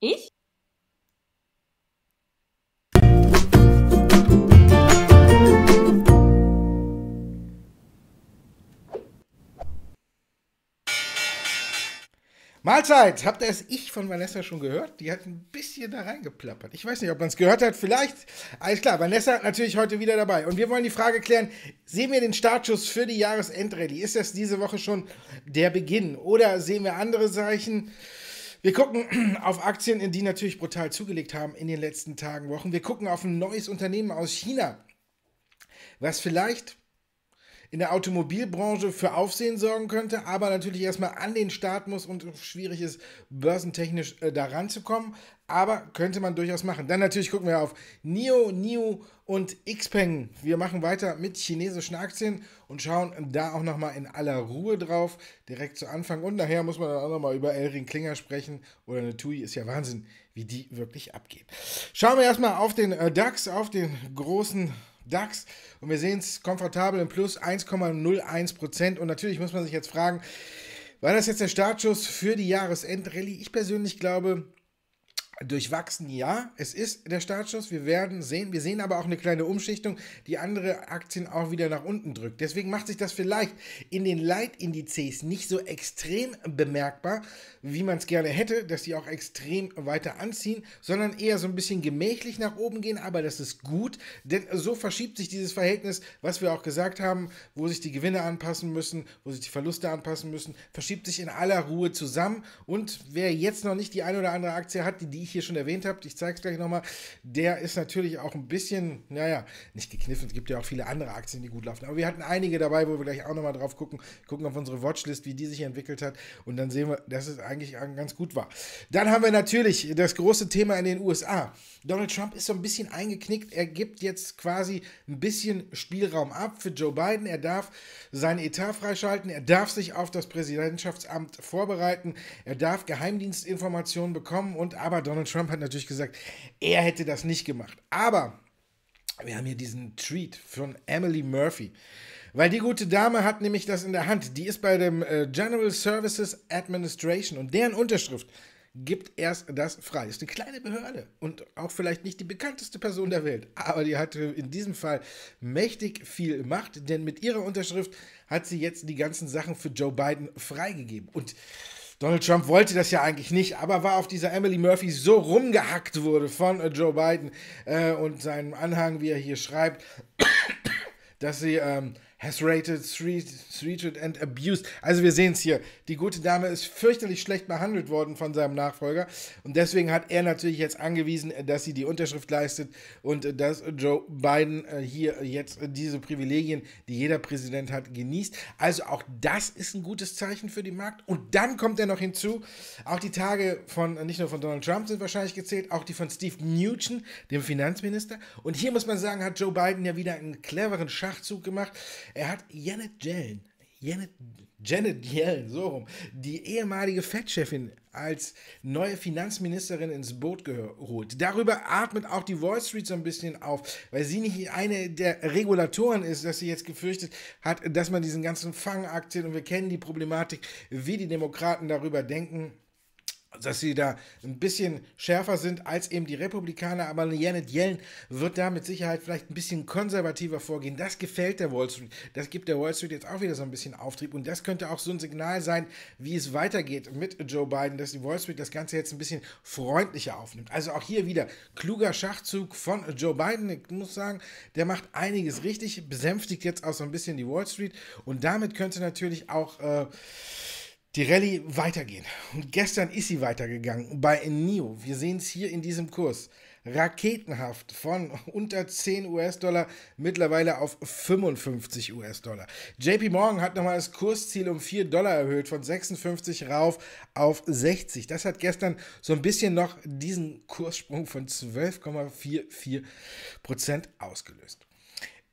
Ich? Mahlzeit! Habt ihr das Ich von Vanessa schon gehört? Die hat ein bisschen da reingeplappert. Ich weiß nicht, ob man es gehört hat. Vielleicht. Alles klar, Vanessa natürlich heute wieder dabei. Und wir wollen die Frage klären: Sehen wir den Startschuss für die Jahresendrallye? Ist das diese Woche schon der Beginn? Oder sehen wir andere Zeichen? Wir gucken auf Aktien, in die natürlich brutal zugelegt haben in den letzten Tagen, Wochen. Wir gucken auf ein neues Unternehmen aus China, was vielleicht in der Automobilbranche für Aufsehen sorgen könnte, aber natürlich erstmal an den Start muss und schwierig ist, börsentechnisch äh, da ranzukommen. Aber könnte man durchaus machen. Dann natürlich gucken wir auf NIO, NIO und Xpeng. Wir machen weiter mit chinesischen Aktien und schauen da auch nochmal in aller Ruhe drauf, direkt zu Anfang. Und nachher muss man dann auch nochmal über Elrin Klinger sprechen oder eine TUI. Ist ja Wahnsinn, wie die wirklich abgeht. Schauen wir erstmal auf den äh, DAX, auf den großen DAX. Und wir sehen es komfortabel im Plus 1,01 Prozent. Und natürlich muss man sich jetzt fragen, war das jetzt der Startschuss für die Jahresendrallye? Ich persönlich glaube, durchwachsen, ja, es ist der Startschuss, wir werden sehen, wir sehen aber auch eine kleine Umschichtung, die andere Aktien auch wieder nach unten drückt. Deswegen macht sich das vielleicht in den Leitindizes nicht so extrem bemerkbar, wie man es gerne hätte, dass die auch extrem weiter anziehen, sondern eher so ein bisschen gemächlich nach oben gehen, aber das ist gut, denn so verschiebt sich dieses Verhältnis, was wir auch gesagt haben, wo sich die Gewinne anpassen müssen, wo sich die Verluste anpassen müssen, verschiebt sich in aller Ruhe zusammen und wer jetzt noch nicht die eine oder andere Aktie hat, die ich hier schon erwähnt habe, ich zeige es gleich nochmal, der ist natürlich auch ein bisschen, naja, nicht gekniffen. Es gibt ja auch viele andere Aktien, die gut laufen. Aber wir hatten einige dabei, wo wir gleich auch nochmal drauf gucken, gucken auf unsere Watchlist, wie die sich entwickelt hat. Und dann sehen wir, dass es eigentlich ganz gut war. Dann haben wir natürlich das große Thema in den USA. Donald Trump ist so ein bisschen eingeknickt. Er gibt jetzt quasi ein bisschen Spielraum ab für Joe Biden. Er darf seinen Etat freischalten. Er darf sich auf das Präsidentschaftsamt vorbereiten. Er darf Geheimdienstinformationen bekommen. Und aber Donald Donald Trump hat natürlich gesagt, er hätte das nicht gemacht. Aber wir haben hier diesen Tweet von Emily Murphy. Weil die gute Dame hat nämlich das in der Hand. Die ist bei dem äh, General Services Administration und deren Unterschrift gibt erst das frei. ist eine kleine Behörde und auch vielleicht nicht die bekannteste Person der Welt, aber die hatte in diesem Fall mächtig viel Macht, denn mit ihrer Unterschrift hat sie jetzt die ganzen Sachen für Joe Biden freigegeben. Und Donald Trump wollte das ja eigentlich nicht, aber war auf dieser Emily Murphy so rumgehackt wurde von äh, Joe Biden äh, und seinem Anhang, wie er hier schreibt, dass sie ähm, has rated, treated and abused. Also wir sehen es hier. Die gute Dame ist fürchterlich schlecht behandelt worden von seinem Nachfolger. Und deswegen hat er natürlich jetzt angewiesen, dass sie die Unterschrift leistet und äh, dass Joe Biden äh, hier jetzt äh, diese Privilegien, die jeder Präsident hat, genießt. Also auch das ist ein gutes Zeichen für den Markt. Und dann kommt er noch hinzu, auch die Tage von, nicht nur von Donald Trump sind wahrscheinlich gezählt, auch die von Steve Mnuchin, dem Finanzminister. Und hier muss man sagen, hat Joe Biden ja wieder einen cleveren Schachzug gemacht. Er hat Janet Yellen, Janet, Janet Yellen, so rum, die ehemalige Fettchefin als neue Finanzministerin ins Boot geholt. Darüber atmet auch die Wall Street so ein bisschen auf, weil sie nicht eine der Regulatoren ist, dass sie jetzt gefürchtet hat, dass man diesen ganzen Fangaktien und wir kennen die Problematik, wie die Demokraten darüber denken dass sie da ein bisschen schärfer sind als eben die Republikaner, aber Janet Yellen wird da mit Sicherheit vielleicht ein bisschen konservativer vorgehen. Das gefällt der Wall Street. Das gibt der Wall Street jetzt auch wieder so ein bisschen Auftrieb und das könnte auch so ein Signal sein, wie es weitergeht mit Joe Biden, dass die Wall Street das Ganze jetzt ein bisschen freundlicher aufnimmt. Also auch hier wieder kluger Schachzug von Joe Biden. Ich muss sagen, der macht einiges richtig, besänftigt jetzt auch so ein bisschen die Wall Street und damit könnte natürlich auch äh, die Rallye weitergehen. Und gestern ist sie weitergegangen bei NIO. Wir sehen es hier in diesem Kurs. Raketenhaft von unter 10 US-Dollar mittlerweile auf 55 US-Dollar. JP Morgan hat nochmal das Kursziel um 4 Dollar erhöht, von 56 rauf auf 60. Das hat gestern so ein bisschen noch diesen Kurssprung von 12,44 Prozent ausgelöst.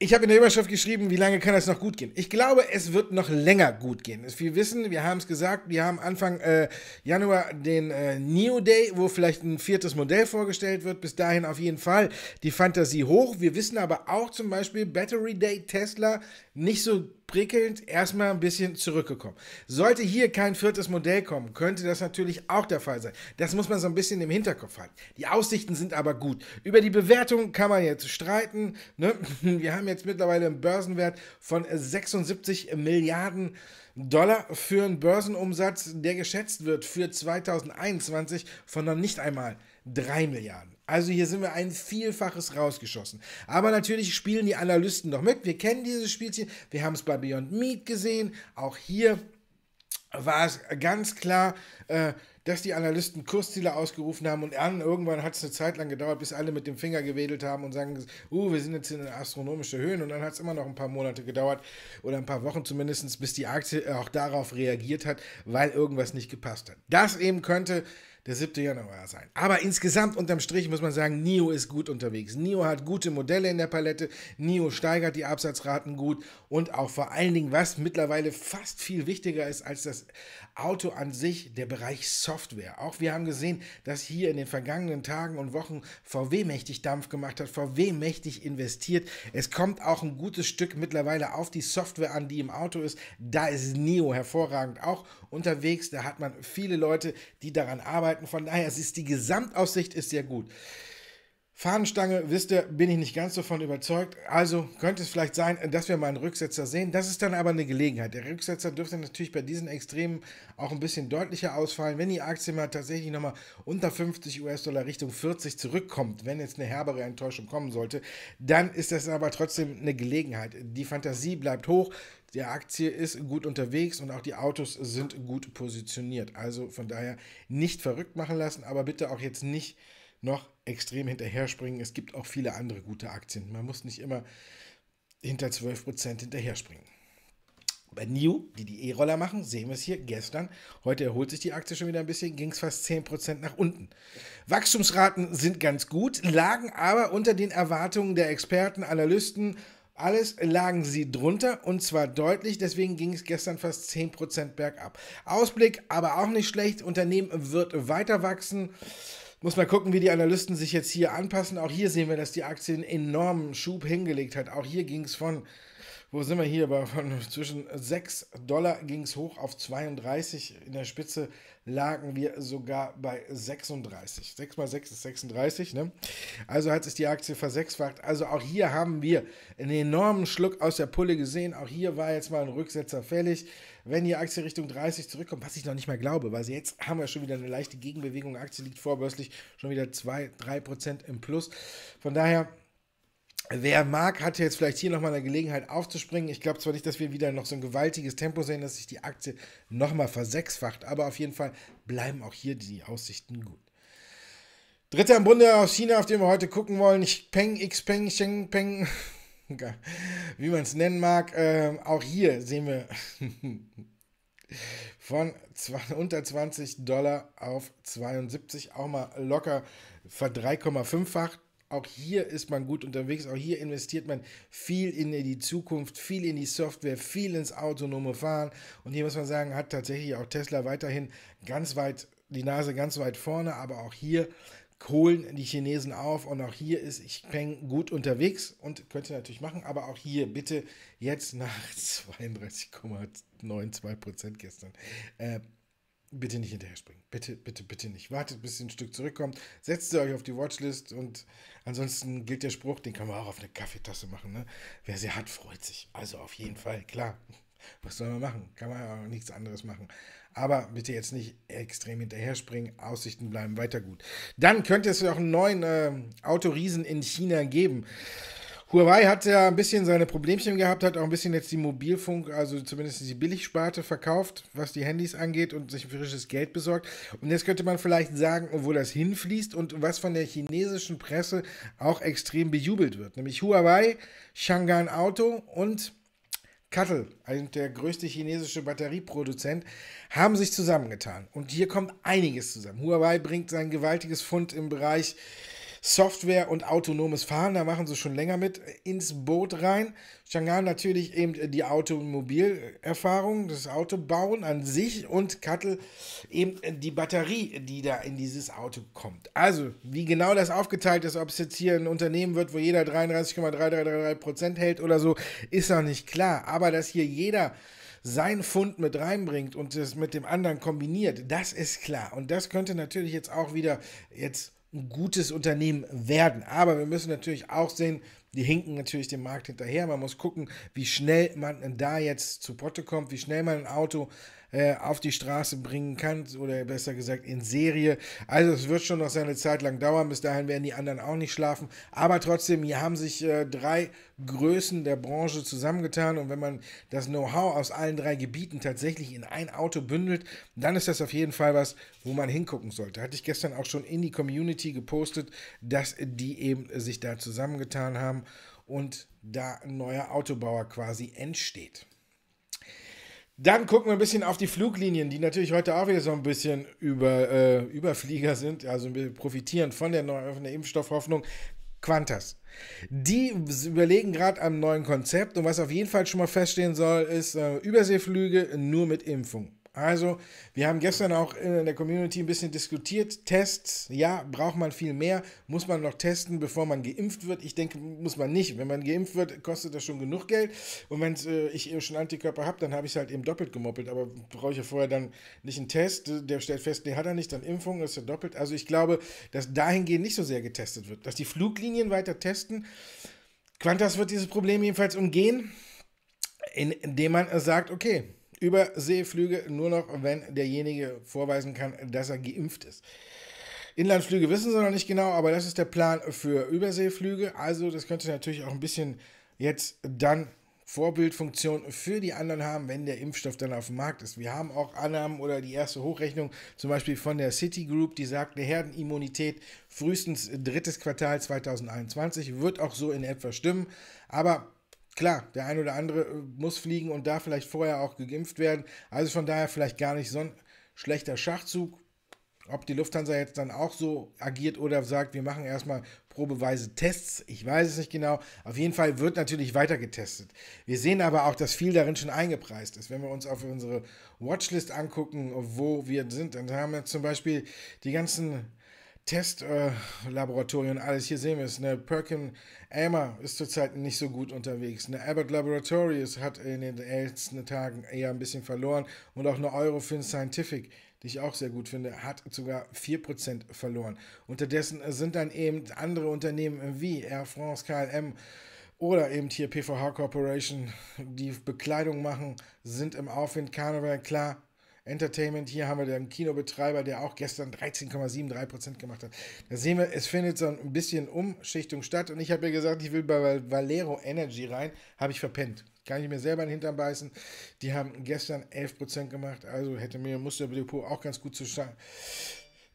Ich habe in der Überschrift geschrieben, wie lange kann das noch gut gehen? Ich glaube, es wird noch länger gut gehen. Wir wissen, wir haben es gesagt, wir haben Anfang äh, Januar den äh, New Day, wo vielleicht ein viertes Modell vorgestellt wird. Bis dahin auf jeden Fall die Fantasie hoch. Wir wissen aber auch zum Beispiel Battery Day Tesla nicht so prickelnd erstmal ein bisschen zurückgekommen. Sollte hier kein viertes Modell kommen, könnte das natürlich auch der Fall sein. Das muss man so ein bisschen im Hinterkopf halten. Die Aussichten sind aber gut. Über die Bewertung kann man jetzt streiten. Ne? Wir haben jetzt mittlerweile einen Börsenwert von 76 Milliarden Dollar für einen Börsenumsatz, der geschätzt wird für 2021 von noch nicht einmal 3 Milliarden. Also hier sind wir ein Vielfaches rausgeschossen. Aber natürlich spielen die Analysten noch mit. Wir kennen dieses Spielchen. Wir haben es bei Beyond Meat gesehen. Auch hier war es ganz klar, äh, dass die Analysten Kursziele ausgerufen haben und an, irgendwann hat es eine Zeit lang gedauert, bis alle mit dem Finger gewedelt haben und sagen, uh, wir sind jetzt in astronomische Höhen und dann hat es immer noch ein paar Monate gedauert oder ein paar Wochen zumindest, bis die Aktie äh, auch darauf reagiert hat, weil irgendwas nicht gepasst hat. Das eben könnte der 7. Januar sein. Aber insgesamt unterm Strich muss man sagen, NIO ist gut unterwegs. NIO hat gute Modelle in der Palette, NIO steigert die Absatzraten gut und auch vor allen Dingen, was mittlerweile fast viel wichtiger ist als das Auto an sich der Bereich Software. Auch wir haben gesehen, dass hier in den vergangenen Tagen und Wochen VW mächtig Dampf gemacht hat, VW mächtig investiert. Es kommt auch ein gutes Stück mittlerweile auf die Software an, die im Auto ist. Da ist NIO hervorragend auch unterwegs. Da hat man viele Leute, die daran arbeiten. Von daher ist die Gesamtaussicht ist sehr gut. Fahnenstange, wisst ihr, bin ich nicht ganz so von überzeugt. Also könnte es vielleicht sein, dass wir mal einen Rücksetzer sehen. Das ist dann aber eine Gelegenheit. Der Rücksetzer dürfte natürlich bei diesen Extremen auch ein bisschen deutlicher ausfallen, wenn die Aktie mal tatsächlich nochmal unter 50 US-Dollar Richtung 40 zurückkommt, wenn jetzt eine herbere Enttäuschung kommen sollte, dann ist das aber trotzdem eine Gelegenheit. Die Fantasie bleibt hoch. Die Aktie ist gut unterwegs und auch die Autos sind gut positioniert. Also von daher nicht verrückt machen lassen, aber bitte auch jetzt nicht noch extrem hinterher springen. Es gibt auch viele andere gute Aktien. Man muss nicht immer hinter 12% hinterher springen. Bei New, die die E-Roller machen, sehen wir es hier gestern. Heute erholt sich die Aktie schon wieder ein bisschen, ging es fast 10% nach unten. Wachstumsraten sind ganz gut, lagen aber unter den Erwartungen der Experten, Analysten. Alles lagen sie drunter und zwar deutlich, deswegen ging es gestern fast 10% bergab. Ausblick aber auch nicht schlecht, Unternehmen wird weiter wachsen. Muss mal gucken, wie die Analysten sich jetzt hier anpassen. Auch hier sehen wir, dass die Aktie einen enormen Schub hingelegt hat. Auch hier ging es von wo sind wir hier? Bei, zwischen 6 Dollar ging es hoch auf 32. In der Spitze lagen wir sogar bei 36. 6 mal 6 ist 36. Ne? Also hat sich die Aktie versechsfacht. Also auch hier haben wir einen enormen Schluck aus der Pulle gesehen. Auch hier war jetzt mal ein Rücksetzer fällig. Wenn die Aktie Richtung 30 zurückkommt, was ich noch nicht mal glaube, weil jetzt haben wir schon wieder eine leichte Gegenbewegung. Aktie liegt vorbörslich schon wieder 2, 3 Prozent im Plus. Von daher Wer mag, hat jetzt vielleicht hier nochmal eine Gelegenheit aufzuspringen. Ich glaube zwar nicht, dass wir wieder noch so ein gewaltiges Tempo sehen, dass sich die Aktie nochmal versechsfacht, aber auf jeden Fall bleiben auch hier die Aussichten gut. Dritter im Bunde aus China, auf den wir heute gucken wollen. Ich Peng, x peng, Sheng, Peng, wie man es nennen mag. Ähm, auch hier sehen wir von unter 20 Dollar auf 72 auch mal locker ver auch hier ist man gut unterwegs, auch hier investiert man viel in die Zukunft, viel in die Software, viel ins autonome Fahren. Und hier muss man sagen, hat tatsächlich auch Tesla weiterhin ganz weit die Nase ganz weit vorne, aber auch hier holen die Chinesen auf und auch hier ist Xpeng gut unterwegs und könnte natürlich machen, aber auch hier bitte jetzt nach 32,92 Prozent gestern. Äh, bitte nicht hinterher springen. Bitte, bitte, bitte nicht. Wartet, bis ihr ein Stück zurückkommt. Setzt ihr euch auf die Watchlist und ansonsten gilt der Spruch, den kann man auch auf eine Kaffeetasse machen. Ne? Wer sie hat, freut sich. Also auf jeden Fall, klar. Was soll man machen? Kann man ja auch nichts anderes machen. Aber bitte jetzt nicht extrem hinterher springen. Aussichten bleiben weiter gut. Dann könnte es ja auch einen neuen äh, Autoriesen in China geben. Huawei hat ja ein bisschen seine Problemchen gehabt, hat auch ein bisschen jetzt die Mobilfunk, also zumindest die Billigsparte verkauft, was die Handys angeht und sich frisches Geld besorgt. Und jetzt könnte man vielleicht sagen, wo das hinfließt und was von der chinesischen Presse auch extrem bejubelt wird. Nämlich Huawei, Shangan Auto und Cattle, also der größte chinesische Batterieproduzent, haben sich zusammengetan. Und hier kommt einiges zusammen. Huawei bringt sein gewaltiges Fund im Bereich Software und autonomes Fahren, da machen sie schon länger mit, äh, ins Boot rein. Shanghai natürlich eben äh, die Automobilerfahrung, das Autobauen an sich und Kattel eben äh, die Batterie, die da in dieses Auto kommt. Also, wie genau das aufgeteilt ist, ob es jetzt hier ein Unternehmen wird, wo jeder 33,333% hält oder so, ist noch nicht klar. Aber dass hier jeder sein Fund mit reinbringt und es mit dem anderen kombiniert, das ist klar. Und das könnte natürlich jetzt auch wieder jetzt ein gutes Unternehmen werden. Aber wir müssen natürlich auch sehen, die hinken natürlich dem Markt hinterher. Man muss gucken, wie schnell man da jetzt zu Potte kommt, wie schnell man ein Auto äh, auf die Straße bringen kann oder besser gesagt in Serie. Also es wird schon noch seine Zeit lang dauern. Bis dahin werden die anderen auch nicht schlafen. Aber trotzdem, hier haben sich äh, drei Größen der Branche zusammengetan und wenn man das Know-how aus allen drei Gebieten tatsächlich in ein Auto bündelt, dann ist das auf jeden Fall was, wo man hingucken sollte. Hatte ich gestern auch schon in die Community gepostet, dass die eben sich da zusammengetan haben und da ein neuer Autobauer quasi entsteht. Dann gucken wir ein bisschen auf die Fluglinien, die natürlich heute auch wieder so ein bisschen über, äh, Überflieger sind, also wir profitieren von der, neuen, von der Impfstoffhoffnung. Quantas. Die überlegen gerade am neuen Konzept und was auf jeden Fall schon mal feststehen soll, ist äh, Überseeflüge nur mit Impfung. Also, wir haben gestern auch in der Community ein bisschen diskutiert. Tests, ja, braucht man viel mehr. Muss man noch testen, bevor man geimpft wird? Ich denke, muss man nicht. Wenn man geimpft wird, kostet das schon genug Geld. Und wenn äh, ich schon Antikörper habe, dann habe ich es halt eben doppelt gemoppelt. Aber brauche ich ja vorher dann nicht einen Test. Der stellt fest, nee, hat er nicht. Dann Impfung, das ist ja doppelt. Also, ich glaube, dass dahingehend nicht so sehr getestet wird. Dass die Fluglinien weiter testen. Quantas wird dieses Problem jedenfalls umgehen, indem man sagt, okay, Überseeflüge nur noch, wenn derjenige vorweisen kann, dass er geimpft ist. Inlandflüge wissen sie noch nicht genau, aber das ist der Plan für Überseeflüge. Also das könnte natürlich auch ein bisschen jetzt dann Vorbildfunktion für die anderen haben, wenn der Impfstoff dann auf dem Markt ist. Wir haben auch Annahmen oder die erste Hochrechnung zum Beispiel von der Citigroup, die sagt, eine Herdenimmunität frühestens drittes Quartal 2021 wird auch so in etwa stimmen. Aber Klar, der ein oder andere äh, muss fliegen und da vielleicht vorher auch geimpft werden. Also von daher vielleicht gar nicht so ein schlechter Schachzug. Ob die Lufthansa jetzt dann auch so agiert oder sagt, wir machen erstmal probeweise Tests, ich weiß es nicht genau. Auf jeden Fall wird natürlich weiter getestet. Wir sehen aber auch, dass viel darin schon eingepreist ist. Wenn wir uns auf unsere Watchlist angucken, wo wir sind, dann haben wir zum Beispiel die ganzen Testlaboratorien, äh, alles hier sehen wir es. Ne? Perkin Elmer ist zurzeit nicht so gut unterwegs. Ne? Abbott Laboratories hat in den letzten Tagen eher ein bisschen verloren und auch eine Eurofin Scientific die ich auch sehr gut finde, hat sogar 4% verloren. Unterdessen sind dann eben andere Unternehmen wie Air France, KLM oder eben hier PVH Corporation, die Bekleidung machen, sind im Aufwind. Carnival, klar, Entertainment. Hier haben wir den Kinobetreiber, der auch gestern 13,73% gemacht hat. Da sehen wir, es findet so ein bisschen Umschichtung statt. Und ich habe ja gesagt, ich will bei Valero Energy rein. Habe ich verpennt. Kann ich mir selber in den Hintern beißen. Die haben gestern 11% gemacht. Also hätte mir, Muster Depot auch ganz gut zustande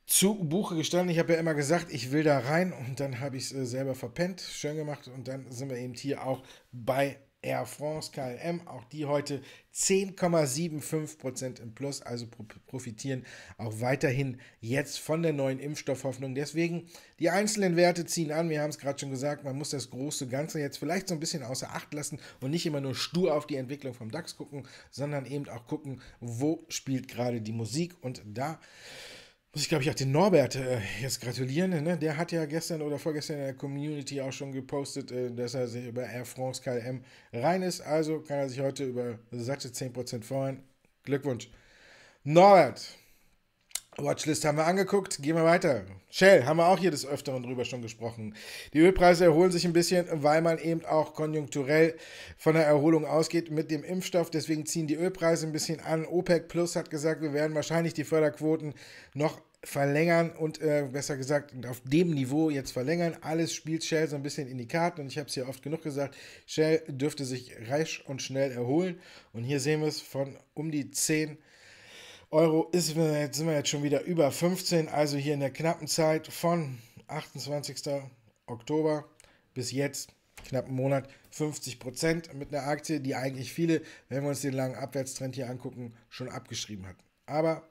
zu Buche gestanden. Ich habe ja immer gesagt, ich will da rein und dann habe ich es äh, selber verpennt, schön gemacht und dann sind wir eben hier auch bei Air France, KLM, auch die heute 10,75% im Plus, also profitieren auch weiterhin jetzt von der neuen Impfstoffhoffnung. Deswegen, die einzelnen Werte ziehen an, wir haben es gerade schon gesagt, man muss das große Ganze jetzt vielleicht so ein bisschen außer Acht lassen und nicht immer nur stur auf die Entwicklung vom DAX gucken, sondern eben auch gucken, wo spielt gerade die Musik und da muss ich, glaube ich, auch den Norbert äh, jetzt gratulieren. Ne? Der hat ja gestern oder vorgestern in der Community auch schon gepostet, äh, dass er sich über Air France KLM rein ist. Also kann er sich heute über satte 10% freuen. Glückwunsch. Norbert, Watchlist haben wir angeguckt. Gehen wir weiter. Shell haben wir auch hier des Öfteren drüber schon gesprochen. Die Ölpreise erholen sich ein bisschen, weil man eben auch konjunkturell von der Erholung ausgeht mit dem Impfstoff. Deswegen ziehen die Ölpreise ein bisschen an. OPEC Plus hat gesagt, wir werden wahrscheinlich die Förderquoten noch verlängern und äh, besser gesagt auf dem Niveau jetzt verlängern. Alles spielt Shell so ein bisschen in die Karten und ich habe es ja oft genug gesagt, Shell dürfte sich reich und schnell erholen und hier sehen wir es von um die 10 Euro ist, jetzt sind wir jetzt schon wieder über 15, also hier in der knappen Zeit von 28. Oktober bis jetzt knappen Monat 50 Prozent mit einer Aktie, die eigentlich viele, wenn wir uns den langen Abwärtstrend hier angucken, schon abgeschrieben hatten. Aber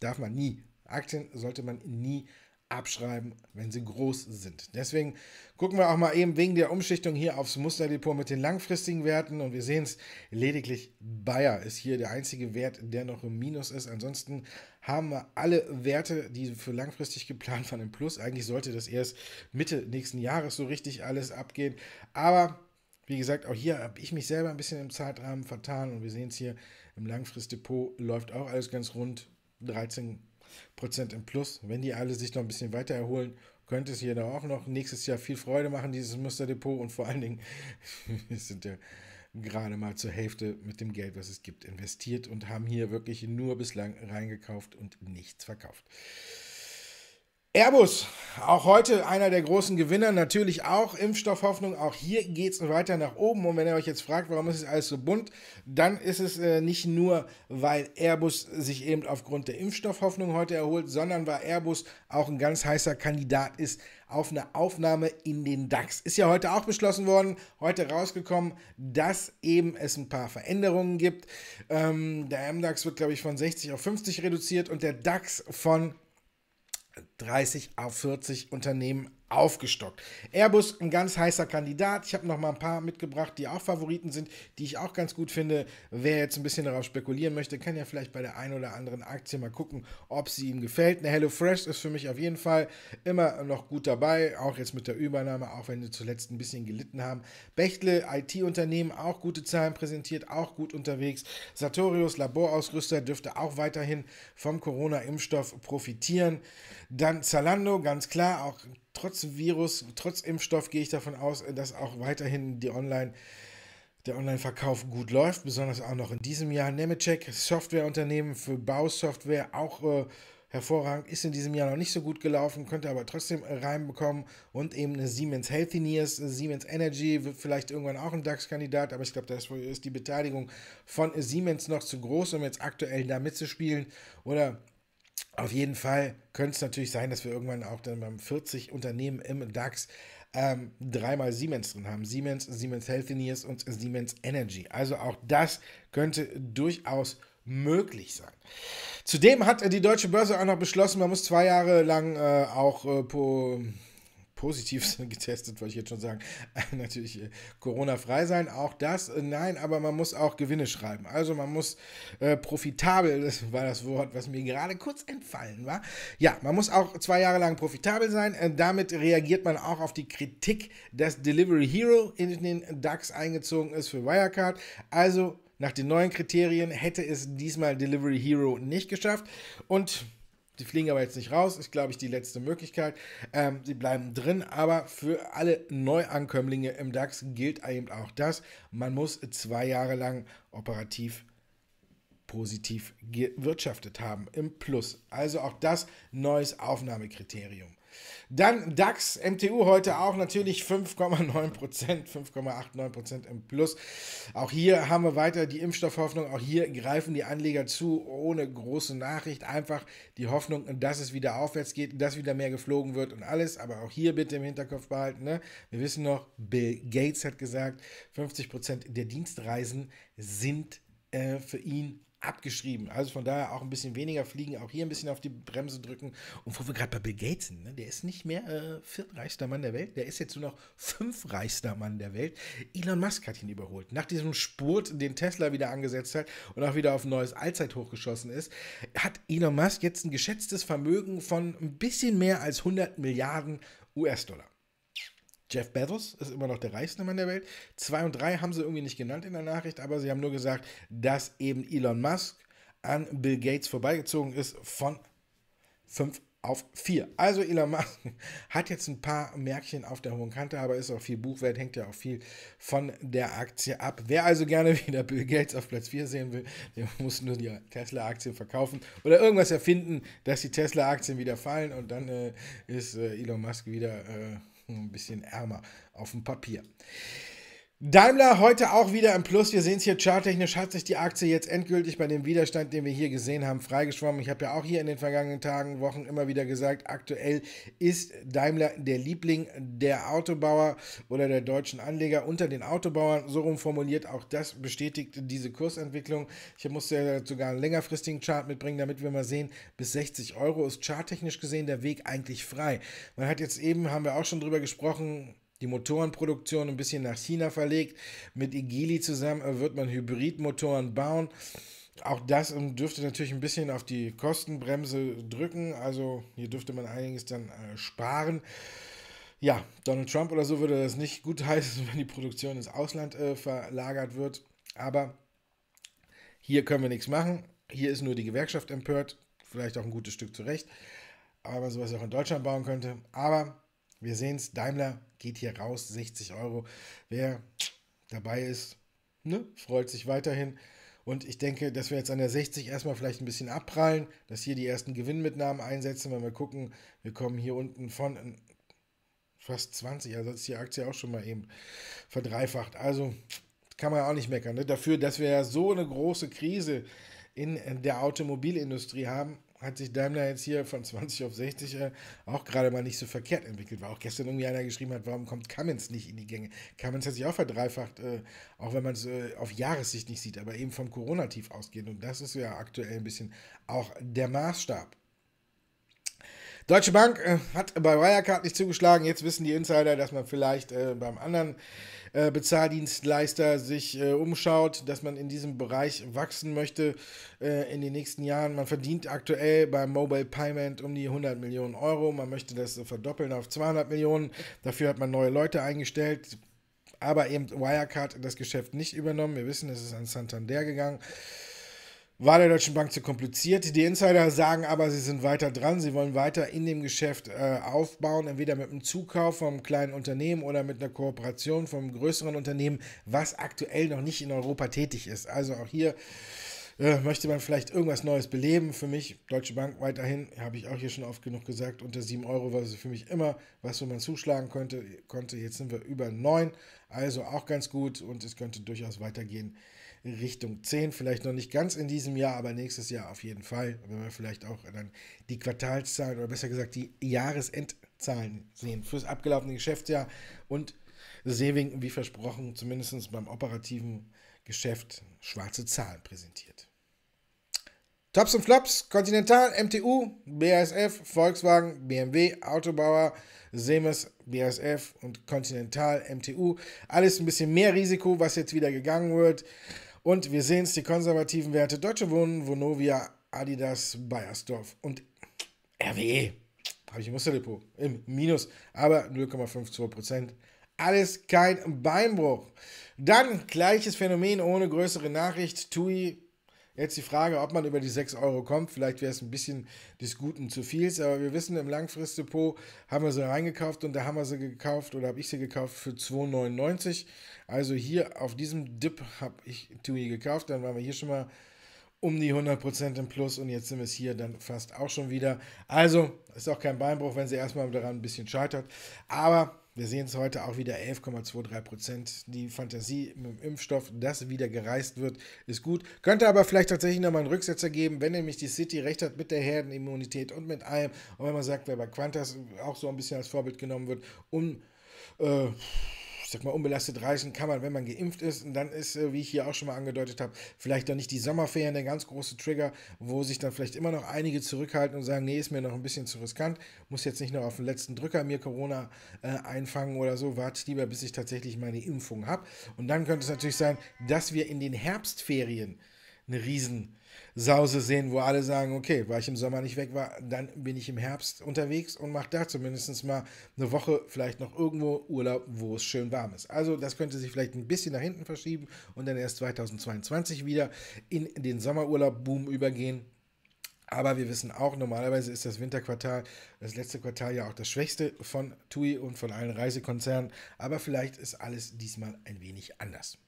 darf man nie Aktien sollte man nie abschreiben, wenn sie groß sind. Deswegen gucken wir auch mal eben wegen der Umschichtung hier aufs Musterdepot mit den langfristigen Werten und wir sehen es, lediglich Bayer ist hier der einzige Wert, der noch im Minus ist. Ansonsten haben wir alle Werte, die für langfristig geplant waren, im Plus. Eigentlich sollte das erst Mitte nächsten Jahres so richtig alles abgehen, aber wie gesagt, auch hier habe ich mich selber ein bisschen im Zeitrahmen vertan und wir sehen es hier im Langfristdepot läuft auch alles ganz rund. 13 Prozent im Plus. Wenn die alle sich noch ein bisschen weiter erholen, könnte es hier auch noch nächstes Jahr viel Freude machen, dieses Musterdepot. Und vor allen Dingen, wir sind ja gerade mal zur Hälfte mit dem Geld, was es gibt, investiert und haben hier wirklich nur bislang reingekauft und nichts verkauft. Airbus, auch heute einer der großen Gewinner, natürlich auch Impfstoffhoffnung, auch hier geht es weiter nach oben. Und wenn ihr euch jetzt fragt, warum ist es alles so bunt, dann ist es äh, nicht nur, weil Airbus sich eben aufgrund der Impfstoffhoffnung heute erholt, sondern weil Airbus auch ein ganz heißer Kandidat ist auf eine Aufnahme in den DAX. Ist ja heute auch beschlossen worden, heute rausgekommen, dass eben es ein paar Veränderungen gibt. Ähm, der MDAX wird, glaube ich, von 60 auf 50 reduziert und der DAX von 30 auf 40 Unternehmen aufgestockt. Airbus ein ganz heißer Kandidat. Ich habe noch mal ein paar mitgebracht, die auch Favoriten sind, die ich auch ganz gut finde. Wer jetzt ein bisschen darauf spekulieren möchte, kann ja vielleicht bei der einen oder anderen Aktie mal gucken, ob sie ihm gefällt. Eine HelloFresh ist für mich auf jeden Fall immer noch gut dabei, auch jetzt mit der Übernahme, auch wenn sie zuletzt ein bisschen gelitten haben. Bechtle, IT-Unternehmen, auch gute Zahlen präsentiert, auch gut unterwegs. Sartorius, Laborausrüster, dürfte auch weiterhin vom Corona-Impfstoff profitieren. Dann Zalando, ganz klar, auch trotz Virus, trotz Impfstoff gehe ich davon aus, dass auch weiterhin die Online, der Online-Verkauf gut läuft, besonders auch noch in diesem Jahr. Nemetschek, Softwareunternehmen für Bausoftware, auch äh, hervorragend, ist in diesem Jahr noch nicht so gut gelaufen, könnte aber trotzdem äh, reinbekommen und eben eine Siemens Healthineers, äh, Siemens Energy wird vielleicht irgendwann auch ein DAX-Kandidat, aber ich glaube, da ist die Beteiligung von Siemens noch zu groß, um jetzt aktuell da mitzuspielen oder auf jeden Fall könnte es natürlich sein, dass wir irgendwann auch dann beim 40 Unternehmen im DAX ähm, dreimal Siemens drin haben. Siemens, Siemens Healthineers und Siemens Energy. Also auch das könnte durchaus möglich sein. Zudem hat äh, die deutsche Börse auch noch beschlossen, man muss zwei Jahre lang äh, auch äh, positiv getestet, wollte ich jetzt schon sagen, natürlich äh, Corona-frei sein, auch das, äh, nein, aber man muss auch Gewinne schreiben. Also man muss äh, profitabel, das war das Wort, was mir gerade kurz entfallen war. Ja, man muss auch zwei Jahre lang profitabel sein. Äh, damit reagiert man auch auf die Kritik, dass Delivery Hero in den DAX eingezogen ist für Wirecard. Also nach den neuen Kriterien hätte es diesmal Delivery Hero nicht geschafft und die fliegen aber jetzt nicht raus, ist, glaube ich, die letzte Möglichkeit. Ähm, sie bleiben drin, aber für alle Neuankömmlinge im DAX gilt eben auch das. Man muss zwei Jahre lang operativ positiv gewirtschaftet haben, im Plus. Also auch das neues Aufnahmekriterium. Dann DAX, MTU heute auch natürlich 5,9%, 5,89% im Plus. Auch hier haben wir weiter die Impfstoffhoffnung. Auch hier greifen die Anleger zu, ohne große Nachricht. Einfach die Hoffnung, dass es wieder aufwärts geht, dass wieder mehr geflogen wird und alles. Aber auch hier bitte im Hinterkopf behalten. Ne? Wir wissen noch, Bill Gates hat gesagt, 50% der Dienstreisen sind äh, für ihn abgeschrieben. Also von daher auch ein bisschen weniger fliegen, auch hier ein bisschen auf die Bremse drücken. Und wo wir gerade bei Bill Gates sind, ne? der ist nicht mehr äh, viertreichster Mann der Welt, der ist jetzt nur noch fünfreichster Mann der Welt. Elon Musk hat ihn überholt. Nach diesem Spurt, den Tesla wieder angesetzt hat und auch wieder auf ein neues Allzeithoch geschossen ist, hat Elon Musk jetzt ein geschätztes Vermögen von ein bisschen mehr als 100 Milliarden US-Dollar. Jeff Bezos ist immer noch der reichste Mann der Welt. Zwei und drei haben sie irgendwie nicht genannt in der Nachricht, aber sie haben nur gesagt, dass eben Elon Musk an Bill Gates vorbeigezogen ist von fünf auf vier. Also Elon Musk hat jetzt ein paar Märkchen auf der hohen Kante, aber ist auch viel Buchwert, hängt ja auch viel von der Aktie ab. Wer also gerne wieder Bill Gates auf Platz 4 sehen will, der muss nur die Tesla-Aktien verkaufen oder irgendwas erfinden, dass die Tesla-Aktien wieder fallen und dann äh, ist äh, Elon Musk wieder... Äh, ein bisschen ärmer auf dem Papier. Daimler heute auch wieder im Plus. Wir sehen es hier charttechnisch, hat sich die Aktie jetzt endgültig bei dem Widerstand, den wir hier gesehen haben, freigeschwommen. Ich habe ja auch hier in den vergangenen Tagen, Wochen immer wieder gesagt, aktuell ist Daimler der Liebling der Autobauer oder der deutschen Anleger unter den Autobauern. So rum formuliert, auch das bestätigt diese Kursentwicklung. Ich musste ja sogar einen längerfristigen Chart mitbringen, damit wir mal sehen, bis 60 Euro ist charttechnisch gesehen der Weg eigentlich frei. Man hat jetzt eben, haben wir auch schon drüber gesprochen, die Motorenproduktion ein bisschen nach China verlegt. Mit Igili zusammen äh, wird man Hybridmotoren bauen. Auch das ähm, dürfte natürlich ein bisschen auf die Kostenbremse drücken. Also hier dürfte man einiges dann äh, sparen. Ja, Donald Trump oder so würde das nicht gut heißen, wenn die Produktion ins Ausland äh, verlagert wird. Aber hier können wir nichts machen. Hier ist nur die Gewerkschaft empört. Vielleicht auch ein gutes Stück zurecht. Aber sowas auch in Deutschland bauen könnte. Aber wir sehen es, Daimler geht hier raus, 60 Euro. Wer dabei ist, ne, freut sich weiterhin. Und ich denke, dass wir jetzt an der 60 erstmal vielleicht ein bisschen abprallen, dass hier die ersten Gewinnmitnahmen einsetzen, wenn wir gucken, wir kommen hier unten von äh, fast 20, also ist die Aktie auch schon mal eben verdreifacht. Also kann man auch nicht meckern. Ne? Dafür, dass wir ja so eine große Krise in äh, der Automobilindustrie haben, hat sich Daimler jetzt hier von 20 auf 60 äh, auch gerade mal nicht so verkehrt entwickelt. Weil auch gestern irgendwie einer geschrieben hat, warum kommt Cummins nicht in die Gänge? Cummins hat sich auch verdreifacht, äh, auch wenn man es äh, auf Jahressicht nicht sieht, aber eben vom Corona-Tief ausgehend. Und das ist ja aktuell ein bisschen auch der Maßstab. Deutsche Bank äh, hat bei Wirecard nicht zugeschlagen. Jetzt wissen die Insider, dass man vielleicht äh, beim anderen äh, Bezahldienstleister sich äh, umschaut, dass man in diesem Bereich wachsen möchte äh, in den nächsten Jahren. Man verdient aktuell beim Mobile Payment um die 100 Millionen Euro. Man möchte das äh, verdoppeln auf 200 Millionen. Dafür hat man neue Leute eingestellt. Aber eben Wirecard das Geschäft nicht übernommen. Wir wissen, es ist an Santander gegangen war der Deutschen Bank zu kompliziert. Die Insider sagen aber, sie sind weiter dran, sie wollen weiter in dem Geschäft äh, aufbauen, entweder mit einem Zukauf vom kleinen Unternehmen oder mit einer Kooperation vom größeren Unternehmen, was aktuell noch nicht in Europa tätig ist. Also auch hier äh, möchte man vielleicht irgendwas Neues beleben. Für mich, Deutsche Bank weiterhin, habe ich auch hier schon oft genug gesagt, unter 7 Euro war es für mich immer, was wo man zuschlagen könnte, konnte. Jetzt sind wir über 9, also auch ganz gut und es könnte durchaus weitergehen. Richtung 10. Vielleicht noch nicht ganz in diesem Jahr, aber nächstes Jahr auf jeden Fall. Wenn wir vielleicht auch dann die Quartalszahlen oder besser gesagt die Jahresendzahlen sehen fürs abgelaufene Geschäftsjahr und Seewinken, wie versprochen, zumindest beim operativen Geschäft schwarze Zahlen präsentiert. Tops und Flops, Continental, MTU, BASF, Volkswagen, BMW, Autobauer, Semes, BASF und Continental, MTU. Alles ein bisschen mehr Risiko, was jetzt wieder gegangen wird. Und wir sehen es, die konservativen Werte Deutsche Wohnen, Vonovia, Adidas, Bayersdorf und RWE. Habe ich im Musterdepot im Minus, aber 0,52 Alles kein Beinbruch. Dann gleiches Phänomen ohne größere Nachricht. TUI Jetzt die Frage, ob man über die 6 Euro kommt. Vielleicht wäre es ein bisschen des Guten zu viel, aber wir wissen, im Langfristdepot haben wir sie reingekauft und da haben wir sie gekauft oder habe ich sie gekauft für 2,99. Also hier auf diesem Dip habe ich TUI gekauft. Dann waren wir hier schon mal um die 100% im Plus und jetzt sind wir es hier dann fast auch schon wieder. Also ist auch kein Beinbruch, wenn sie erstmal daran ein bisschen scheitert. Aber wir sehen es heute auch wieder 11,23 Prozent. Die Fantasie mit dem Impfstoff, dass wieder gereist wird, ist gut. Könnte aber vielleicht tatsächlich nochmal einen Rücksetzer geben, wenn nämlich die City recht hat mit der Herdenimmunität und mit allem. Und wenn man sagt, wer bei Quantas auch so ein bisschen als Vorbild genommen wird, um. Äh, sag mal, unbelastet reisen kann man, wenn man geimpft ist. Und dann ist, äh, wie ich hier auch schon mal angedeutet habe, vielleicht dann nicht die Sommerferien der ganz große Trigger, wo sich dann vielleicht immer noch einige zurückhalten und sagen, nee, ist mir noch ein bisschen zu riskant, muss jetzt nicht noch auf den letzten Drücker mir Corona äh, einfangen oder so, warte lieber, bis ich tatsächlich meine Impfung habe. Und dann könnte es natürlich sein, dass wir in den Herbstferien eine riesen Sause sehen, wo alle sagen, okay, weil ich im Sommer nicht weg war, dann bin ich im Herbst unterwegs und mache da zumindest mal eine Woche vielleicht noch irgendwo Urlaub, wo es schön warm ist. Also das könnte sich vielleicht ein bisschen nach hinten verschieben und dann erst 2022 wieder in den Sommerurlaub-Boom übergehen. Aber wir wissen auch, normalerweise ist das Winterquartal, das letzte Quartal ja auch das schwächste von TUI und von allen Reisekonzernen. Aber vielleicht ist alles diesmal ein wenig anders.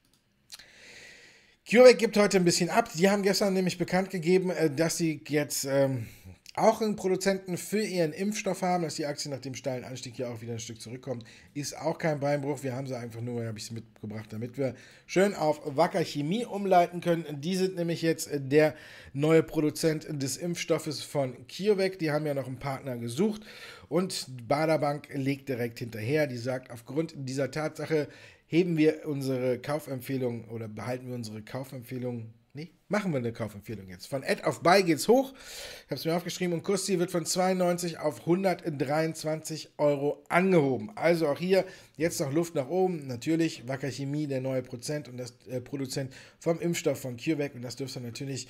CureVac gibt heute ein bisschen ab. Die haben gestern nämlich bekannt gegeben, äh, dass sie jetzt ähm, auch einen Produzenten für ihren Impfstoff haben, dass die Aktie nach dem steilen Anstieg hier auch wieder ein Stück zurückkommt. Ist auch kein Beinbruch. Wir haben sie einfach nur, habe ich sie mitgebracht, damit wir schön auf Wacker Chemie umleiten können. Die sind nämlich jetzt äh, der neue Produzent des Impfstoffes von CureVac. Die haben ja noch einen Partner gesucht. Und Baderbank legt direkt hinterher. Die sagt, aufgrund dieser Tatsache heben wir unsere Kaufempfehlung oder behalten wir unsere Kaufempfehlung. Nee, machen wir eine Kaufempfehlung jetzt. Von Add auf Buy geht's hoch. Ich habe es mir aufgeschrieben und Kursi wird von 92 auf 123 Euro angehoben. Also auch hier jetzt noch Luft nach oben. Natürlich Wacker Chemie, der neue Prozent und das äh, Produzent vom Impfstoff von CureVac und das dürfte natürlich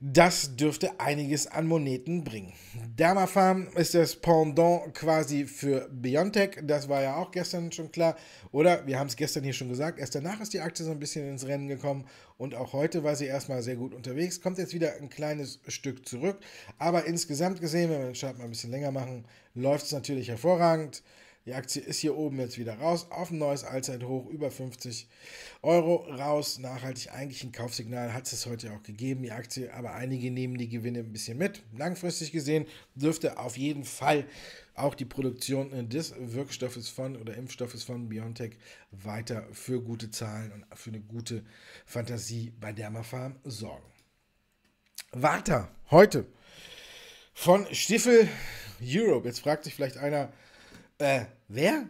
das dürfte einiges an Moneten bringen. Dermafarm ist das Pendant quasi für Biontech. Das war ja auch gestern schon klar. Oder wir haben es gestern hier schon gesagt. Erst danach ist die Aktie so ein bisschen ins Rennen gekommen. Und auch heute war sie erstmal sehr gut unterwegs. Kommt jetzt wieder ein kleines Stück zurück. Aber insgesamt gesehen, wenn wir den Chart mal ein bisschen länger machen, läuft es natürlich hervorragend. Die Aktie ist hier oben jetzt wieder raus, auf ein neues Allzeithoch, über 50 Euro raus. Nachhaltig eigentlich ein Kaufsignal, hat es heute auch gegeben, die Aktie, aber einige nehmen die Gewinne ein bisschen mit. Langfristig gesehen dürfte auf jeden Fall auch die Produktion des Wirkstoffes von oder Impfstoffes von BioNTech weiter für gute Zahlen und für eine gute Fantasie bei Dermafarm sorgen. Warta, heute von Stiefel Europe. Jetzt fragt sich vielleicht einer, äh, Wer?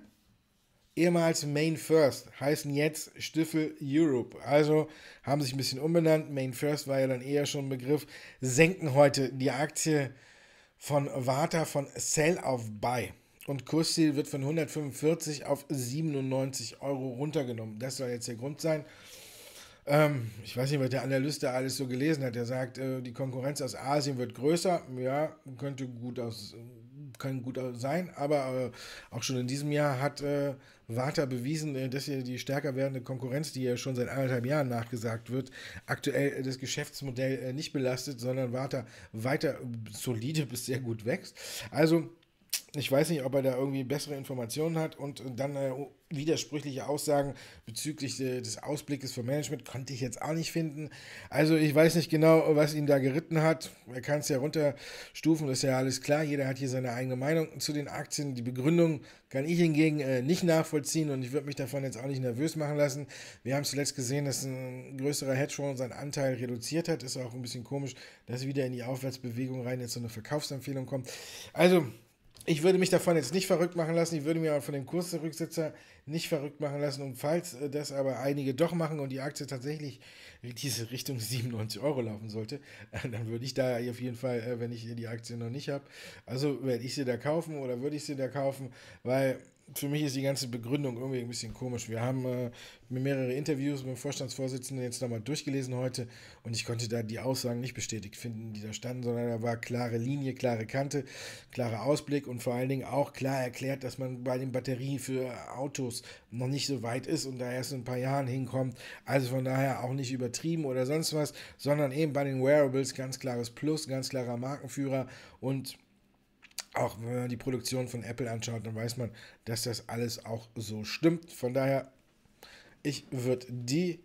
Ehemals Main First, heißen jetzt Stiefel Europe. Also haben sich ein bisschen umbenannt. Main First war ja dann eher schon ein Begriff. Senken heute die Aktie von Warta von Sell auf Buy. Und Kursziel wird von 145 auf 97 Euro runtergenommen. Das soll jetzt der Grund sein. Ähm, ich weiß nicht, was der Analyst da alles so gelesen hat. Er sagt, äh, die Konkurrenz aus Asien wird größer. Ja, könnte gut aus, kann gut sein, aber äh, auch schon in diesem Jahr hat äh, Warta bewiesen, äh, dass hier die stärker werdende Konkurrenz, die ja schon seit anderthalb Jahren nachgesagt wird, aktuell äh, das Geschäftsmodell äh, nicht belastet, sondern Warta weiter solide bis sehr gut wächst. Also ich weiß nicht, ob er da irgendwie bessere Informationen hat und dann äh, widersprüchliche Aussagen bezüglich äh, des Ausblickes vom Management konnte ich jetzt auch nicht finden. Also ich weiß nicht genau, was ihn da geritten hat. Er kann es ja runterstufen, das ist ja alles klar. Jeder hat hier seine eigene Meinung zu den Aktien. Die Begründung kann ich hingegen äh, nicht nachvollziehen und ich würde mich davon jetzt auch nicht nervös machen lassen. Wir haben zuletzt gesehen, dass ein größerer Hedgefonds seinen Anteil reduziert hat. Ist auch ein bisschen komisch, dass wieder in die Aufwärtsbewegung rein jetzt so eine Verkaufsempfehlung kommt. Also ich würde mich davon jetzt nicht verrückt machen lassen. Ich würde mir aber von dem Kursrücksitzer nicht verrückt machen lassen. Und falls äh, das aber einige doch machen und die Aktie tatsächlich diese Richtung 97 Euro laufen sollte, äh, dann würde ich da auf jeden Fall, äh, wenn ich die Aktie noch nicht habe, also werde ich sie da kaufen oder würde ich sie da kaufen, weil für mich ist die ganze Begründung irgendwie ein bisschen komisch. Wir haben äh, mir mehrere Interviews mit dem Vorstandsvorsitzenden jetzt nochmal durchgelesen heute und ich konnte da die Aussagen nicht bestätigt finden, die da standen, sondern da war klare Linie, klare Kante, klarer Ausblick und vor allen Dingen auch klar erklärt, dass man bei den Batterien für Autos noch nicht so weit ist und da erst in ein paar Jahren hinkommt. Also von daher auch nicht übertrieben oder sonst was, sondern eben bei den Wearables ganz klares Plus, ganz klarer Markenführer und auch wenn man die Produktion von Apple anschaut, dann weiß man, dass das alles auch so stimmt. Von daher, ich würde die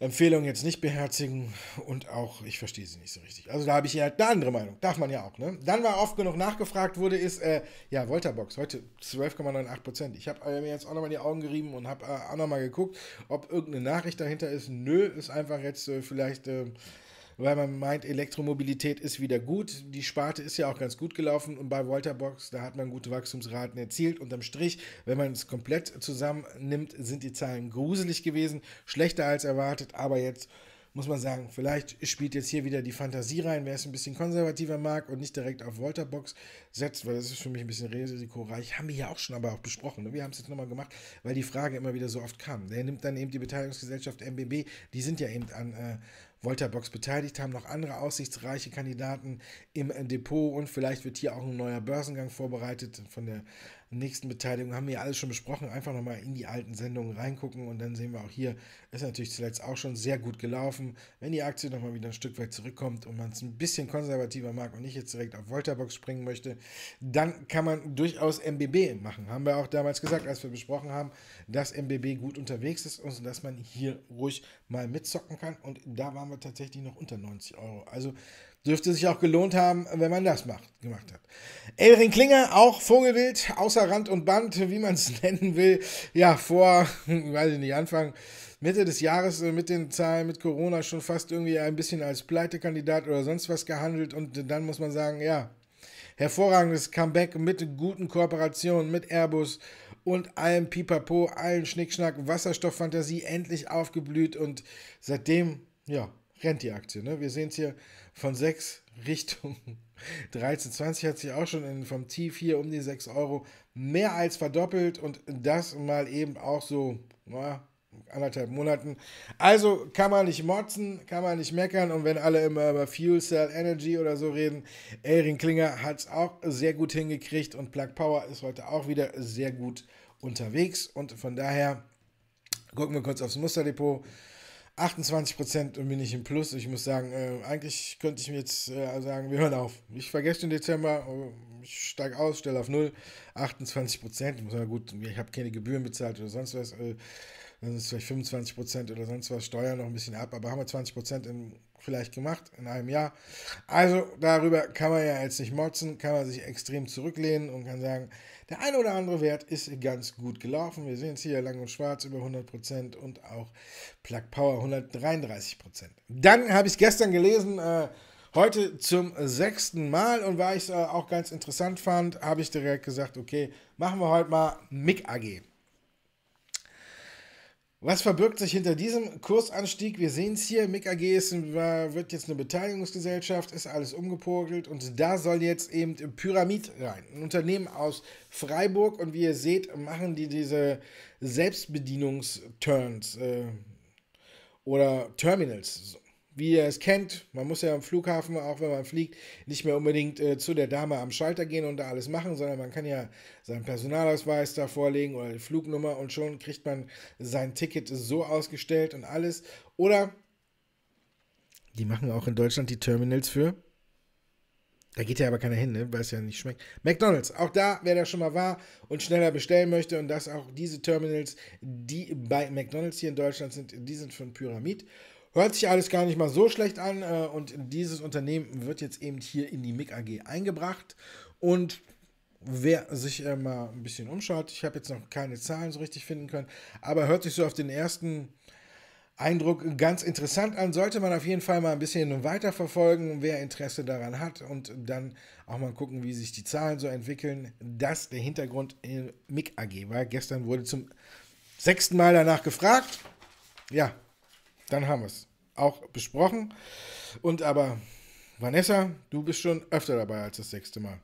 Empfehlung jetzt nicht beherzigen und auch, ich verstehe sie nicht so richtig. Also da habe ich ja halt eine andere Meinung. Darf man ja auch, ne? Dann war oft genug nachgefragt wurde, ist, äh, ja, Voltabox, heute 12,98 Prozent. Ich habe äh, mir jetzt auch nochmal die Augen gerieben und habe äh, auch nochmal geguckt, ob irgendeine Nachricht dahinter ist. Nö, ist einfach jetzt äh, vielleicht ähm, weil man meint, Elektromobilität ist wieder gut. Die Sparte ist ja auch ganz gut gelaufen und bei Volterbox, da hat man gute Wachstumsraten erzielt. Unterm Strich, wenn man es komplett zusammennimmt, sind die Zahlen gruselig gewesen, schlechter als erwartet, aber jetzt muss man sagen, vielleicht spielt jetzt hier wieder die Fantasie rein, wer es ein bisschen konservativer mag und nicht direkt auf Volterbox setzt, weil das ist für mich ein bisschen risikoreich. Haben wir ja auch schon aber auch besprochen. Ne? Wir haben es jetzt nochmal gemacht, weil die Frage immer wieder so oft kam. Der nimmt dann eben die Beteiligungsgesellschaft MBB, die sind ja eben an äh, Volterbox beteiligt, haben noch andere aussichtsreiche Kandidaten im äh, Depot und vielleicht wird hier auch ein neuer Börsengang vorbereitet von der nächsten Beteiligung, haben wir alles schon besprochen, einfach nochmal in die alten Sendungen reingucken und dann sehen wir auch hier, ist natürlich zuletzt auch schon sehr gut gelaufen. Wenn die Aktie nochmal wieder ein Stück weit zurückkommt und man es ein bisschen konservativer mag und nicht jetzt direkt auf Voltabox springen möchte, dann kann man durchaus MBB machen. Haben wir auch damals gesagt, als wir besprochen haben, dass MBB gut unterwegs ist und dass man hier ruhig mal mitzocken kann und da waren wir tatsächlich noch unter 90 Euro. Also Dürfte sich auch gelohnt haben, wenn man das macht, gemacht hat. Elring Klinger, auch Vogelwild, außer Rand und Band, wie man es nennen will. Ja, vor, weiß ich nicht, Anfang, Mitte des Jahres äh, mit den Zahlen, mit Corona schon fast irgendwie ein bisschen als Pleitekandidat oder sonst was gehandelt. Und dann muss man sagen, ja, hervorragendes Comeback mit guten Kooperationen mit Airbus und allem Pipapo, allen Schnickschnack, Wasserstofffantasie endlich aufgeblüht und seitdem, ja, rennt die Aktie. Ne? Wir sehen es hier von 6 Richtung 13,20 hat sich auch schon in, vom Tief hier um die 6 Euro mehr als verdoppelt und das mal eben auch so, na, anderthalb Monaten. Also kann man nicht motzen, kann man nicht meckern und wenn alle immer über Fuel Cell Energy oder so reden, Elring Klinger hat es auch sehr gut hingekriegt und Plug Power ist heute auch wieder sehr gut unterwegs und von daher gucken wir kurz aufs Musterdepot. 28% und bin ich im Plus. Ich muss sagen, äh, eigentlich könnte ich mir jetzt äh, sagen, wir hören auf. Ich vergesse den Dezember, äh, ich steige aus, stelle auf 0, 28%. Ich muss sagen, gut, ich habe keine Gebühren bezahlt oder sonst was. Äh, dann ist vielleicht 25% oder sonst was, Steuern noch ein bisschen ab, aber haben wir 20% in, vielleicht gemacht in einem Jahr. Also darüber kann man ja jetzt nicht motzen, kann man sich extrem zurücklehnen und kann sagen, der eine oder andere Wert ist ganz gut gelaufen. Wir sehen es hier lang und schwarz über 100% und auch Plug Power 133%. Dann habe ich es gestern gelesen, äh, heute zum sechsten Mal und weil ich es äh, auch ganz interessant fand, habe ich direkt gesagt, okay, machen wir heute mal MIG AG. Was verbirgt sich hinter diesem Kursanstieg? Wir sehen es hier, MIG AG ist, wird jetzt eine Beteiligungsgesellschaft, ist alles umgepurgelt und da soll jetzt eben Pyramid rein. Ein Unternehmen aus Freiburg und wie ihr seht, machen die diese Selbstbedienungsturns äh, oder Terminals wie ihr es kennt, man muss ja am Flughafen, auch wenn man fliegt, nicht mehr unbedingt äh, zu der Dame am Schalter gehen und da alles machen, sondern man kann ja seinen Personalausweis da vorlegen oder die Flugnummer und schon kriegt man sein Ticket so ausgestellt und alles. Oder die machen auch in Deutschland die Terminals für. Da geht ja aber keiner hin, ne? weil es ja nicht schmeckt. McDonalds, auch da, wer da schon mal war und schneller bestellen möchte und das auch diese Terminals, die bei McDonalds hier in Deutschland sind, die sind von Pyramid. Hört sich alles gar nicht mal so schlecht an äh, und dieses Unternehmen wird jetzt eben hier in die MIG AG eingebracht und wer sich äh, mal ein bisschen umschaut, ich habe jetzt noch keine Zahlen so richtig finden können, aber hört sich so auf den ersten Eindruck ganz interessant an. Sollte man auf jeden Fall mal ein bisschen weiterverfolgen, wer Interesse daran hat und dann auch mal gucken, wie sich die Zahlen so entwickeln. Das der Hintergrund in MIG AG war. Gestern wurde zum sechsten Mal danach gefragt. Ja, dann haben wir es auch besprochen. Und aber, Vanessa, du bist schon öfter dabei als das sechste Mal.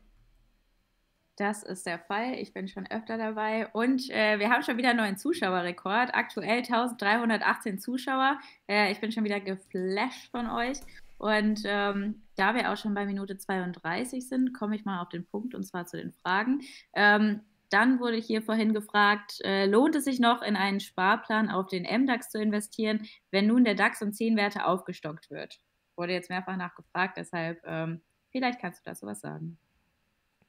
Das ist der Fall. Ich bin schon öfter dabei. Und äh, wir haben schon wieder einen neuen Zuschauerrekord. Aktuell 1318 Zuschauer. Äh, ich bin schon wieder geflasht von euch. Und ähm, da wir auch schon bei Minute 32 sind, komme ich mal auf den Punkt und zwar zu den Fragen. Ähm, dann wurde hier vorhin gefragt, äh, lohnt es sich noch, in einen Sparplan auf den MDAX zu investieren, wenn nun der DAX um 10 Werte aufgestockt wird? Wurde jetzt mehrfach nachgefragt, deshalb ähm, vielleicht kannst du dazu was sagen.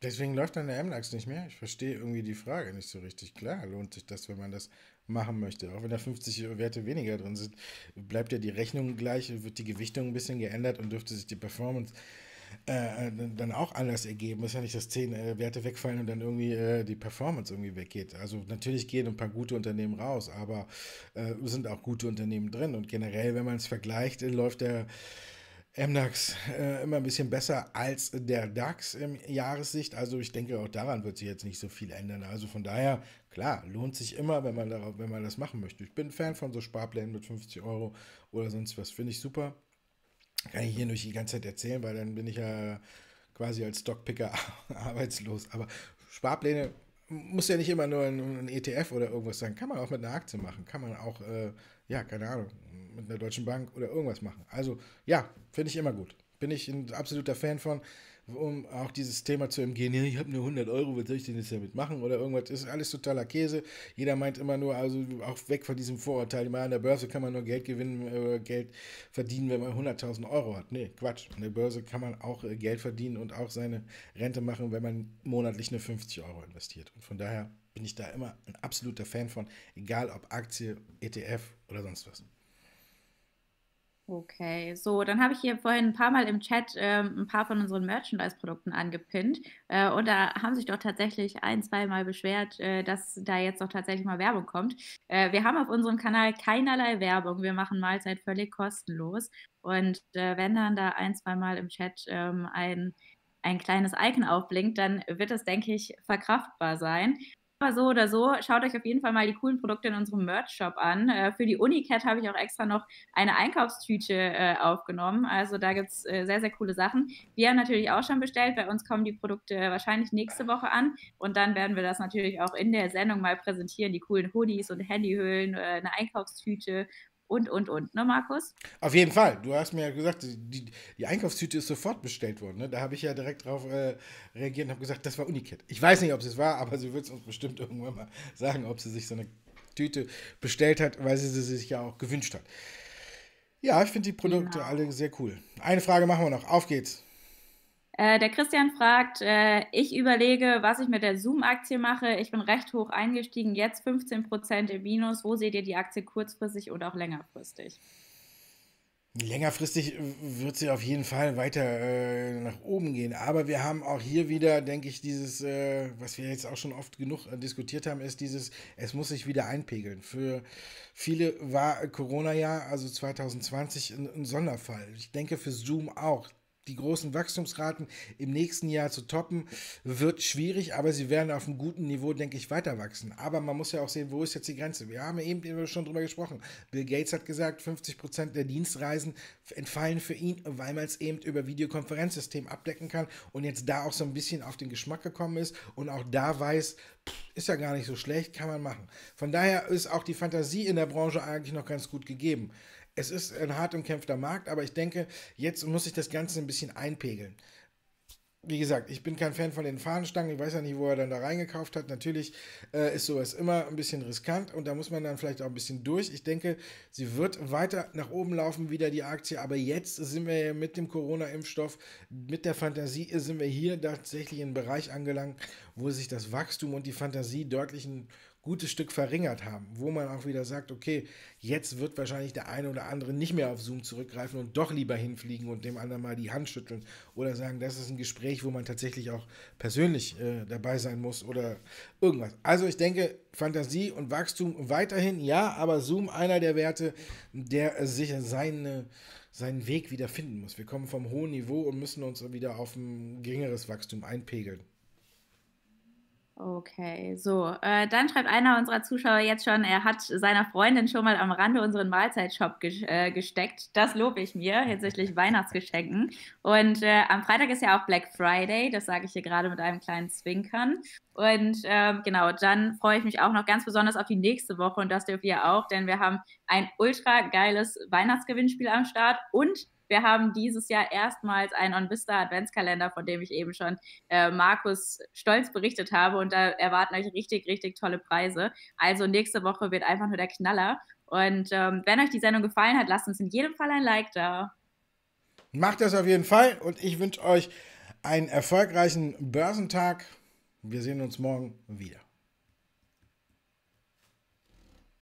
Deswegen läuft dann der MDAX nicht mehr. Ich verstehe irgendwie die Frage nicht so richtig. Klar, lohnt sich das, wenn man das machen möchte. Auch wenn da 50 Werte weniger drin sind, bleibt ja die Rechnung gleich, wird die Gewichtung ein bisschen geändert und dürfte sich die Performance äh, dann auch anders ergeben. Das ist ja nicht, dass zehn äh, Werte wegfallen und dann irgendwie äh, die Performance irgendwie weggeht. Also natürlich gehen ein paar gute Unternehmen raus, aber äh, sind auch gute Unternehmen drin. Und generell, wenn man es vergleicht, äh, läuft der MDAX äh, immer ein bisschen besser als der DAX im Jahressicht. Also ich denke, auch daran wird sich jetzt nicht so viel ändern. Also von daher, klar, lohnt sich immer, wenn man, darauf, wenn man das machen möchte. Ich bin Fan von so Sparplänen mit 50 Euro oder sonst was. Finde ich super. Kann ich hier nicht die ganze Zeit erzählen, weil dann bin ich ja quasi als Stockpicker arbeitslos. Aber Sparpläne muss ja nicht immer nur ein, ETF e oder irgendwas sein. Kann man auch mit einer Aktie machen. Kann man auch, äh, ja, keine Ahnung, mit einer Deutschen Bank oder irgendwas machen. Also ja, finde ich immer gut. Bin ich ein absoluter Fan von um auch dieses Thema zu umgehen, ich habe nur 100 Euro, was soll ich denn jetzt damit machen oder irgendwas, ist alles totaler Käse. Jeder meint immer nur, also auch weg von diesem Vorurteil, mal an der Börse kann man nur Geld gewinnen, äh, Geld verdienen, wenn man 100.000 Euro hat. Nee, Quatsch. An der Börse kann man auch äh, Geld verdienen und auch seine Rente machen, wenn man monatlich nur 50 Euro investiert. Und von daher bin ich da immer ein absoluter Fan von, egal ob Aktie, ETF oder sonst was. Okay, so, dann habe ich hier vorhin ein paar Mal im Chat ähm, ein paar von unseren Merchandise-Produkten angepinnt. Äh, und da haben sich doch tatsächlich ein, zwei Mal beschwert, äh, dass da jetzt doch tatsächlich mal Werbung kommt. Äh, wir haben auf unserem Kanal keinerlei Werbung. Wir machen Mahlzeit völlig kostenlos. Und äh, wenn dann da ein, zwei Mal im Chat ähm, ein ein kleines Icon aufblinkt, dann wird das, denke ich, verkraftbar sein so oder so, schaut euch auf jeden Fall mal die coolen Produkte in unserem Merch-Shop an. Äh, für die Unicat habe ich auch extra noch eine Einkaufstüte äh, aufgenommen. Also da gibt es äh, sehr, sehr coole Sachen. Wir haben natürlich auch schon bestellt. Bei uns kommen die Produkte wahrscheinlich nächste Woche an. Und dann werden wir das natürlich auch in der Sendung mal präsentieren. Die coolen Hoodies und Handyhüllen, äh, eine Einkaufstüte und, und, und, ne, Markus? Auf jeden Fall. Du hast mir ja gesagt, die, die Einkaufstüte ist sofort bestellt worden. Ne? Da habe ich ja direkt darauf äh, reagiert und habe gesagt, das war Unikit. Ich weiß nicht, ob es es war, aber sie wird es uns bestimmt irgendwann mal sagen, ob sie sich so eine Tüte bestellt hat, weil sie sie sich ja auch gewünscht hat. Ja, ich finde die Produkte genau. alle sehr cool. Eine Frage machen wir noch. Auf geht's. Äh, der Christian fragt, äh, ich überlege, was ich mit der Zoom-Aktie mache. Ich bin recht hoch eingestiegen, jetzt 15 Prozent im Minus. Wo seht ihr die Aktie kurzfristig und auch längerfristig? Längerfristig wird sie auf jeden Fall weiter äh, nach oben gehen. Aber wir haben auch hier wieder, denke ich, dieses, äh, was wir jetzt auch schon oft genug äh, diskutiert haben, ist dieses, es muss sich wieder einpegeln. Für viele war Corona-Jahr, also 2020, ein, ein Sonderfall. Ich denke für Zoom auch die großen Wachstumsraten im nächsten Jahr zu toppen, wird schwierig, aber sie werden auf einem guten Niveau, denke ich, weiter wachsen. Aber man muss ja auch sehen, wo ist jetzt die Grenze? Wir haben eben schon drüber gesprochen. Bill Gates hat gesagt, 50 Prozent der Dienstreisen entfallen für ihn, weil man es eben über Videokonferenzsystem abdecken kann und jetzt da auch so ein bisschen auf den Geschmack gekommen ist und auch da weiß, ist ja gar nicht so schlecht, kann man machen. Von daher ist auch die Fantasie in der Branche eigentlich noch ganz gut gegeben es ist ein hart umkämpfter Markt, aber ich denke, jetzt muss sich das Ganze ein bisschen einpegeln. Wie gesagt, ich bin kein Fan von den Fahnenstangen. Ich weiß ja nicht, wo er dann da reingekauft hat. Natürlich äh, ist sowas immer ein bisschen riskant und da muss man dann vielleicht auch ein bisschen durch. Ich denke, sie wird weiter nach oben laufen, wieder die Aktie. Aber jetzt sind wir ja mit dem Corona-Impfstoff, mit der Fantasie, sind wir hier tatsächlich in einen Bereich angelangt, wo sich das Wachstum und die Fantasie deutlichen gutes Stück verringert haben, wo man auch wieder sagt, okay, jetzt wird wahrscheinlich der eine oder andere nicht mehr auf Zoom zurückgreifen und doch lieber hinfliegen und dem anderen mal die Hand schütteln oder sagen, das ist ein Gespräch, wo man tatsächlich auch persönlich äh, dabei sein muss oder irgendwas. Also ich denke, Fantasie und Wachstum weiterhin, ja, aber Zoom einer der Werte, der äh, sicher seine seinen Weg wieder finden muss. Wir kommen vom hohen Niveau und müssen uns wieder auf ein geringeres Wachstum einpegeln. Okay, so. Äh, dann schreibt einer unserer Zuschauer jetzt schon, er hat seiner Freundin schon mal am Rande unseren Mahlzeitshop ge äh, gesteckt. Das lobe ich mir hinsichtlich Weihnachtsgeschenken. Und äh, am Freitag ist ja auch Black Friday, das sage ich hier gerade mit einem kleinen Zwinkern. Und ähm, genau, dann freue ich mich auch noch ganz besonders auf die nächste Woche und das dürft ihr auch, denn wir haben ein ultra geiles Weihnachtsgewinnspiel am Start und wir haben dieses Jahr erstmals einen OnVista Adventskalender, von dem ich eben schon äh, Markus stolz berichtet habe. Und da erwarten euch richtig, richtig tolle Preise. Also nächste Woche wird einfach nur der Knaller. Und ähm, wenn euch die Sendung gefallen hat, lasst uns in jedem Fall ein Like da. Macht das auf jeden Fall und ich wünsche euch einen erfolgreichen Börsentag. Wir sehen uns morgen wieder.